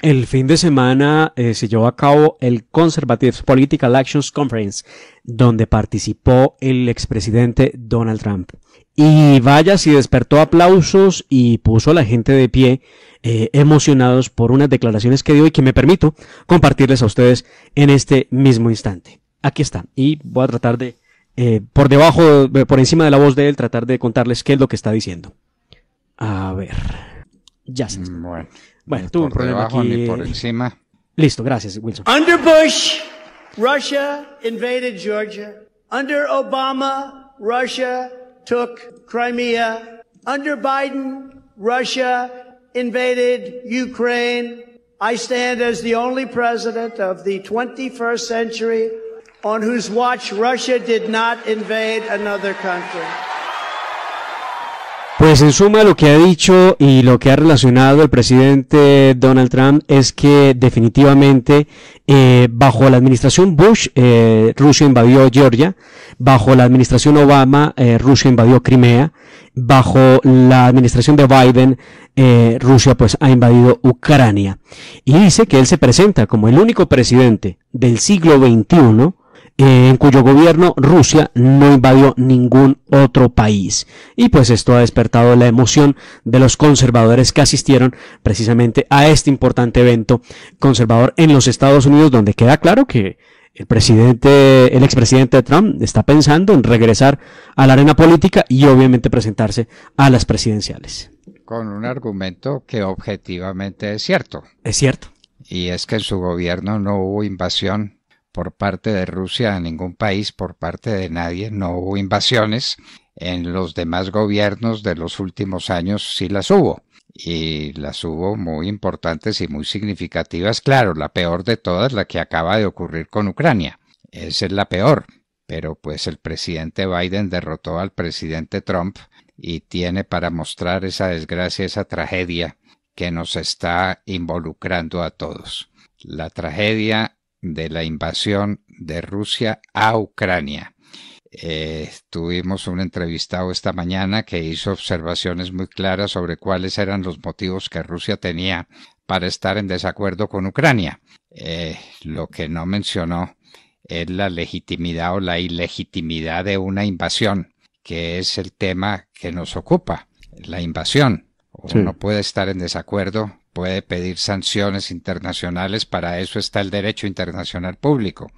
El fin de semana eh, se llevó a cabo el Conservative Political Actions Conference, donde participó el expresidente Donald Trump. Y vaya si despertó aplausos y puso a la gente de pie, eh, emocionados por unas declaraciones que dio y que me permito compartirles a ustedes en este mismo instante. Aquí está. Y voy a tratar de, eh, por debajo, por encima de la voz de él, tratar de contarles qué es lo que está diciendo. A ver. Ya se. Mm, bueno. Bueno, ni tuve un problema debajo, aquí. Ni por encima. Listo, gracias, Wilson. Under Bush, Russia invaded Georgia. Under Obama, Russia took Crimea. Under Biden, Russia invaded Ukraine. I stand as the only president of the 21st century on whose watch Russia did not invade another country. Pues en suma lo que ha dicho y lo que ha relacionado el presidente Donald Trump es que definitivamente eh, bajo la administración Bush eh, Rusia invadió Georgia, bajo la administración Obama eh, Rusia invadió Crimea, bajo la administración de Biden Rusia pues ha invadido Ucrania. Y dice que él se presenta como el único presidente del siglo XXI en cuyo gobierno Rusia no invadió ningún otro país. Y pues esto ha despertado la emoción de los conservadores que asistieron precisamente a este importante evento conservador en los Estados Unidos, donde queda claro que el presidente, el expresidente Trump está pensando en regresar a la arena política y obviamente presentarse a las presidenciales. Con un argumento que objetivamente es cierto. Es cierto. Y es que en su gobierno no hubo invasión por parte de Rusia a ningún país, por parte de nadie, no hubo invasiones. En los demás gobiernos de los últimos años sí las hubo y las hubo muy importantes y muy significativas. Claro, la peor de todas, la que acaba de ocurrir con Ucrania. Esa es la peor. Pero pues el presidente Biden derrotó al presidente Trump y tiene para mostrar esa desgracia, esa tragedia que nos está involucrando a todos. La tragedia de la invasión de Rusia a Ucrania. Eh, tuvimos un entrevistado esta mañana que hizo observaciones muy claras sobre cuáles eran los motivos que Rusia tenía para estar en desacuerdo con Ucrania. Eh, lo que no mencionó es la legitimidad o la ilegitimidad de una invasión, que es el tema que nos ocupa, la invasión. Uno puede estar en desacuerdo puede pedir sanciones internacionales, para eso está el derecho internacional público,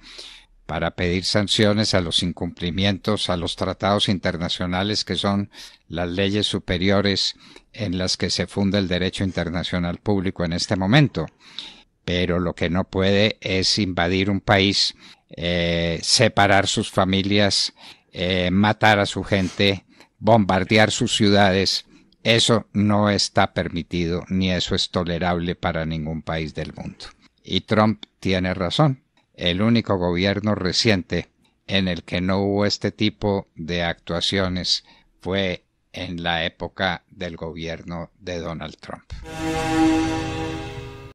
para pedir sanciones a los incumplimientos a los tratados internacionales que son las leyes superiores en las que se funda el derecho internacional público en este momento. Pero lo que no puede es invadir un país, eh, separar sus familias, eh, matar a su gente, bombardear sus ciudades eso no está permitido ni eso es tolerable para ningún país del mundo. Y Trump tiene razón. El único gobierno reciente en el que no hubo este tipo de actuaciones fue en la época del gobierno de Donald Trump.